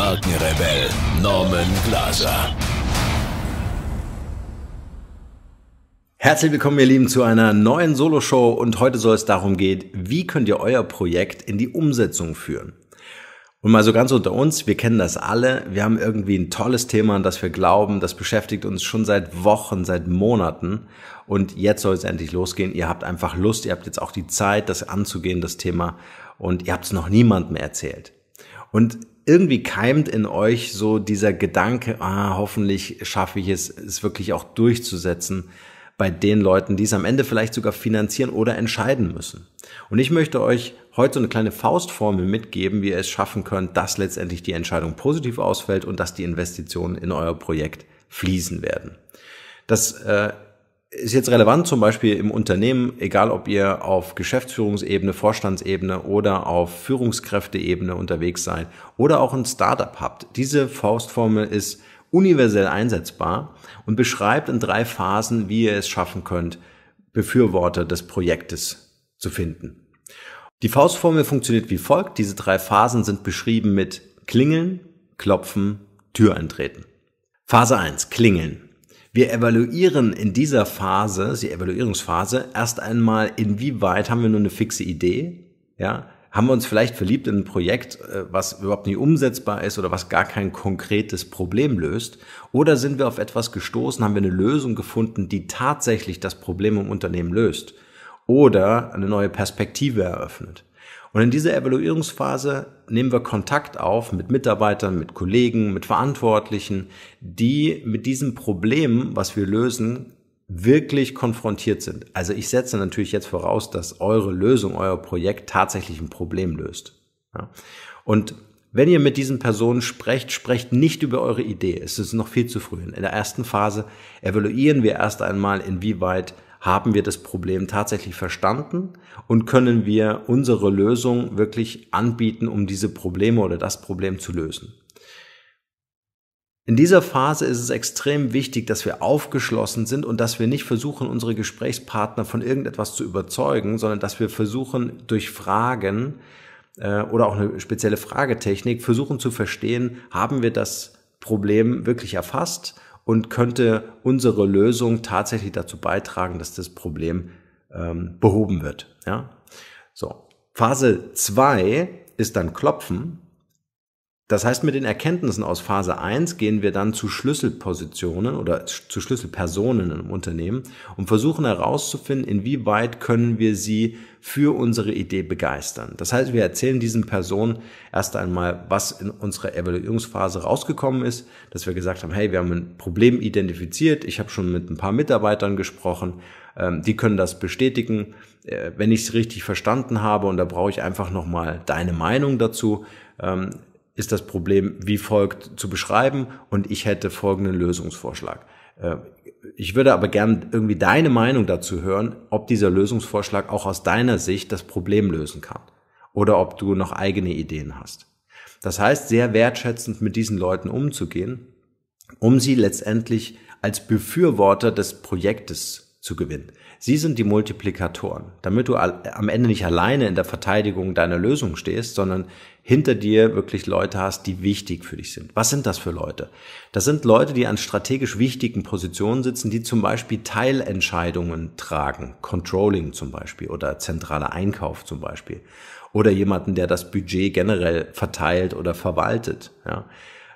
Markenrebell Norman Glaser. Herzlich willkommen, ihr Lieben, zu einer neuen Solo-Show und heute soll es darum gehen, wie könnt ihr euer Projekt in die Umsetzung führen? Und mal so ganz unter uns, wir kennen das alle, wir haben irgendwie ein tolles Thema, an das wir glauben, das beschäftigt uns schon seit Wochen, seit Monaten und jetzt soll es endlich losgehen. Ihr habt einfach Lust, ihr habt jetzt auch die Zeit, das anzugehen, das Thema und ihr habt es noch niemandem erzählt. Und irgendwie keimt in euch so dieser Gedanke, ah, hoffentlich schaffe ich es, es wirklich auch durchzusetzen bei den Leuten, die es am Ende vielleicht sogar finanzieren oder entscheiden müssen. Und ich möchte euch heute so eine kleine Faustformel mitgeben, wie ihr es schaffen könnt, dass letztendlich die Entscheidung positiv ausfällt und dass die Investitionen in euer Projekt fließen werden. Das äh, ist jetzt relevant, zum Beispiel im Unternehmen, egal ob ihr auf Geschäftsführungsebene, Vorstandsebene oder auf Führungskräfteebene unterwegs seid oder auch ein Startup habt. Diese Faustformel ist universell einsetzbar und beschreibt in drei Phasen, wie ihr es schaffen könnt, Befürworter des Projektes zu finden. Die Faustformel funktioniert wie folgt. Diese drei Phasen sind beschrieben mit Klingeln, Klopfen, Tür eintreten. Phase 1, Klingeln. Wir evaluieren in dieser Phase, die Evaluierungsphase, erst einmal, inwieweit haben wir nur eine fixe Idee, ja, haben wir uns vielleicht verliebt in ein Projekt, äh, was überhaupt nicht umsetzbar ist oder was gar kein konkretes Problem löst? Oder sind wir auf etwas gestoßen, haben wir eine Lösung gefunden, die tatsächlich das Problem im Unternehmen löst oder eine neue Perspektive eröffnet? Und in dieser Evaluierungsphase nehmen wir Kontakt auf mit Mitarbeitern, mit Kollegen, mit Verantwortlichen, die mit diesem Problem, was wir lösen, wirklich konfrontiert sind. Also ich setze natürlich jetzt voraus, dass eure Lösung, euer Projekt tatsächlich ein Problem löst. Ja. Und wenn ihr mit diesen Personen sprecht, sprecht nicht über eure Idee. Es ist noch viel zu früh. In der ersten Phase evaluieren wir erst einmal, inwieweit haben wir das Problem tatsächlich verstanden und können wir unsere Lösung wirklich anbieten, um diese Probleme oder das Problem zu lösen. In dieser Phase ist es extrem wichtig, dass wir aufgeschlossen sind und dass wir nicht versuchen, unsere Gesprächspartner von irgendetwas zu überzeugen, sondern dass wir versuchen, durch Fragen äh, oder auch eine spezielle Fragetechnik versuchen zu verstehen, haben wir das Problem wirklich erfasst und könnte unsere Lösung tatsächlich dazu beitragen, dass das Problem ähm, behoben wird. Ja? So. Phase 2 ist dann Klopfen. Das heißt, mit den Erkenntnissen aus Phase 1 gehen wir dann zu Schlüsselpositionen oder zu Schlüsselpersonen im Unternehmen und versuchen herauszufinden, inwieweit können wir sie für unsere Idee begeistern. Das heißt, wir erzählen diesen Personen erst einmal, was in unserer Evaluierungsphase rausgekommen ist, dass wir gesagt haben, hey, wir haben ein Problem identifiziert, ich habe schon mit ein paar Mitarbeitern gesprochen, ähm, die können das bestätigen. Äh, wenn ich es richtig verstanden habe, und da brauche ich einfach nochmal deine Meinung dazu, ähm, ist das Problem wie folgt zu beschreiben und ich hätte folgenden Lösungsvorschlag. Äh, ich würde aber gern irgendwie deine Meinung dazu hören, ob dieser Lösungsvorschlag auch aus deiner Sicht das Problem lösen kann oder ob du noch eigene Ideen hast. Das heißt, sehr wertschätzend mit diesen Leuten umzugehen, um sie letztendlich als Befürworter des Projektes zu gewinnen. Sie sind die Multiplikatoren, damit du am Ende nicht alleine in der Verteidigung deiner Lösung stehst, sondern hinter dir wirklich Leute hast, die wichtig für dich sind. Was sind das für Leute? Das sind Leute, die an strategisch wichtigen Positionen sitzen, die zum Beispiel Teilentscheidungen tragen, Controlling zum Beispiel oder zentraler Einkauf zum Beispiel oder jemanden, der das Budget generell verteilt oder verwaltet. Ja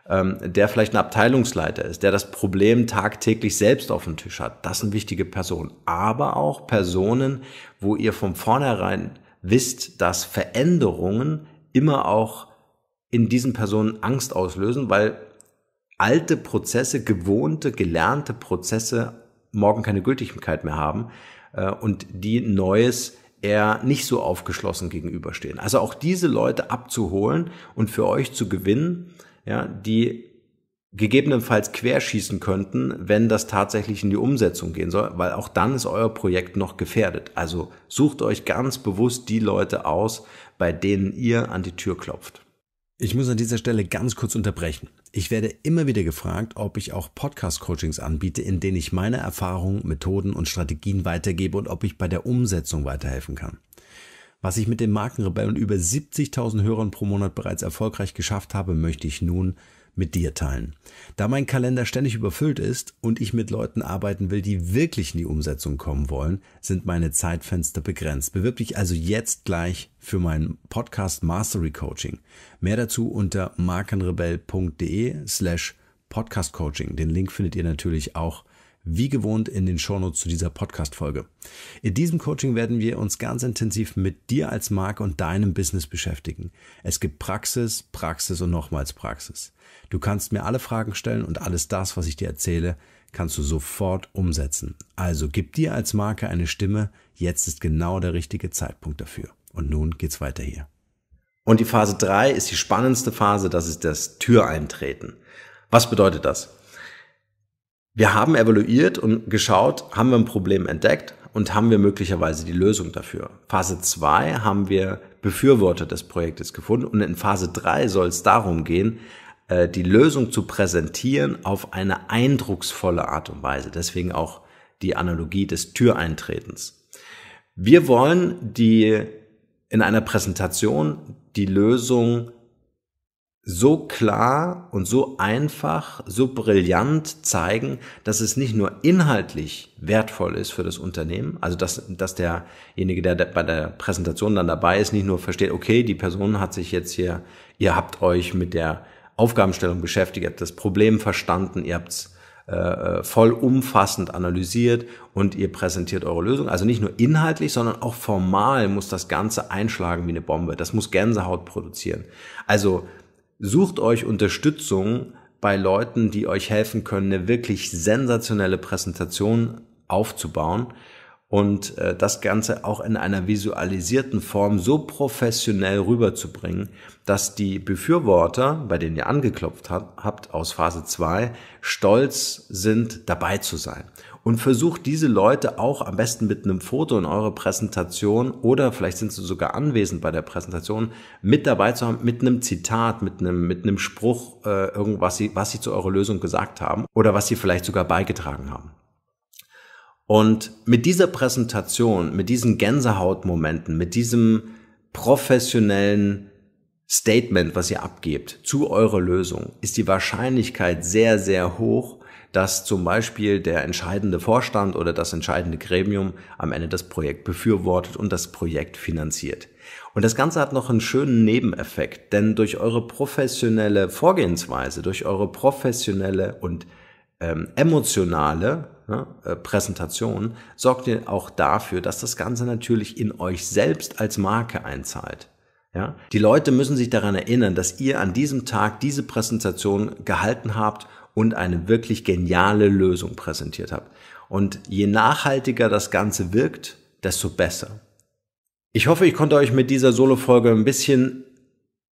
ähm, der vielleicht ein Abteilungsleiter ist, der das Problem tagtäglich selbst auf dem Tisch hat. Das sind wichtige Personen. Aber auch Personen, wo ihr von vornherein wisst, dass Veränderungen immer auch in diesen Personen Angst auslösen, weil alte Prozesse, gewohnte, gelernte Prozesse morgen keine Gültigkeit mehr haben äh, und die Neues eher nicht so aufgeschlossen gegenüberstehen. Also auch diese Leute abzuholen und für euch zu gewinnen, ja, die gegebenenfalls querschießen könnten, wenn das tatsächlich in die Umsetzung gehen soll, weil auch dann ist euer Projekt noch gefährdet. Also sucht euch ganz bewusst die Leute aus, bei denen ihr an die Tür klopft. Ich muss an dieser Stelle ganz kurz unterbrechen. Ich werde immer wieder gefragt, ob ich auch Podcast-Coachings anbiete, in denen ich meine Erfahrungen, Methoden und Strategien weitergebe und ob ich bei der Umsetzung weiterhelfen kann. Was ich mit dem Markenrebell und über 70.000 Hörern pro Monat bereits erfolgreich geschafft habe, möchte ich nun mit dir teilen. Da mein Kalender ständig überfüllt ist und ich mit Leuten arbeiten will, die wirklich in die Umsetzung kommen wollen, sind meine Zeitfenster begrenzt. Bewirb dich also jetzt gleich für meinen Podcast Mastery Coaching. Mehr dazu unter markenrebell.de slash podcastcoaching. Den Link findet ihr natürlich auch wie gewohnt in den Shownotes zu dieser Podcast-Folge. In diesem Coaching werden wir uns ganz intensiv mit dir als Marke und deinem Business beschäftigen. Es gibt Praxis, Praxis und nochmals Praxis. Du kannst mir alle Fragen stellen und alles das, was ich dir erzähle, kannst du sofort umsetzen. Also gib dir als Marke eine Stimme. Jetzt ist genau der richtige Zeitpunkt dafür. Und nun geht's weiter hier. Und die Phase 3 ist die spannendste Phase, das ist das Türeintreten. Was bedeutet das? Wir haben evaluiert und geschaut, haben wir ein Problem entdeckt und haben wir möglicherweise die Lösung dafür. Phase 2 haben wir Befürworter des Projektes gefunden und in Phase 3 soll es darum gehen, äh, die Lösung zu präsentieren auf eine eindrucksvolle Art und Weise. Deswegen auch die Analogie des Türeintretens. Wir wollen die in einer Präsentation die Lösung so klar und so einfach, so brillant zeigen, dass es nicht nur inhaltlich wertvoll ist für das Unternehmen, also dass, dass derjenige, der bei der Präsentation dann dabei ist, nicht nur versteht, okay, die Person hat sich jetzt hier, ihr habt euch mit der Aufgabenstellung beschäftigt, ihr habt das Problem verstanden, ihr habt es äh, voll umfassend analysiert und ihr präsentiert eure Lösung. Also nicht nur inhaltlich, sondern auch formal muss das Ganze einschlagen wie eine Bombe. Das muss Gänsehaut produzieren. Also sucht euch Unterstützung bei Leuten, die euch helfen können, eine wirklich sensationelle Präsentation aufzubauen und äh, das Ganze auch in einer visualisierten Form so professionell rüberzubringen, dass die Befürworter, bei denen ihr angeklopft habt aus Phase 2, stolz sind, dabei zu sein. Und versucht diese Leute auch am besten mit einem Foto in eure Präsentation oder vielleicht sind sie sogar anwesend bei der Präsentation mit dabei zu haben, mit einem Zitat, mit einem, mit einem Spruch, äh, irgendwas, sie, was sie zu eurer Lösung gesagt haben oder was sie vielleicht sogar beigetragen haben. Und mit dieser Präsentation, mit diesen Gänsehautmomenten, mit diesem professionellen Statement, was ihr abgebt zu eurer Lösung, ist die Wahrscheinlichkeit sehr, sehr hoch, dass zum Beispiel der entscheidende Vorstand oder das entscheidende Gremium am Ende das Projekt befürwortet und das Projekt finanziert. Und das Ganze hat noch einen schönen Nebeneffekt, denn durch eure professionelle Vorgehensweise, durch eure professionelle und ähm, emotionale ne, äh, Präsentation, sorgt ihr auch dafür, dass das Ganze natürlich in euch selbst als Marke einzahlt. Ja? Die Leute müssen sich daran erinnern, dass ihr an diesem Tag diese Präsentation gehalten habt und eine wirklich geniale Lösung präsentiert habt. Und je nachhaltiger das Ganze wirkt, desto besser. Ich hoffe, ich konnte euch mit dieser Solo-Folge ein bisschen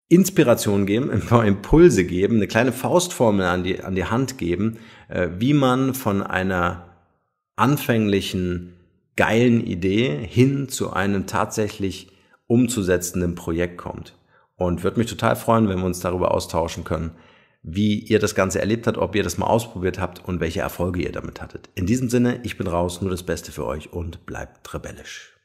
Inspiration geben, ein paar Impulse geben, eine kleine Faustformel an die, an die Hand geben, äh, wie man von einer anfänglichen geilen Idee hin zu einem tatsächlich umzusetzenden Projekt kommt. Und würde mich total freuen, wenn wir uns darüber austauschen können, wie ihr das Ganze erlebt habt, ob ihr das mal ausprobiert habt und welche Erfolge ihr damit hattet. In diesem Sinne, ich bin raus, nur das Beste für euch und bleibt rebellisch.